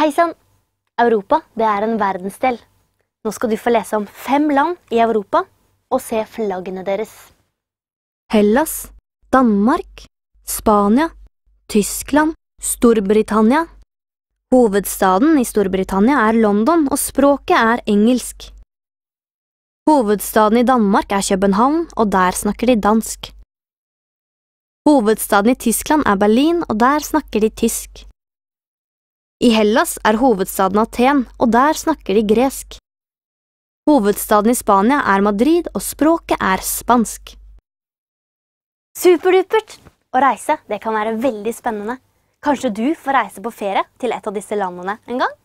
Hei sann! Europa det er en verdensdel. Nå skal du få lese om fem land i Europa og se flaggene deres. Hellas, Danmark, Spania, Tyskland, Storbritannia. Hovedstaden i Storbritannia er London, og språket er engelsk. Hovedstaden i Danmark er København, og der snakker de dansk. Hovedstaden i Tyskland er Berlin, og der snakker de tysk. I Hellas er hovedstaden Aten, og der snakker de gresk. Hovedstaden i Spania er Madrid, og språket er spansk. Superdupert! Å reise det kan være veldig spennende. Kanskje du får reise på ferie til et av disse landene en gang?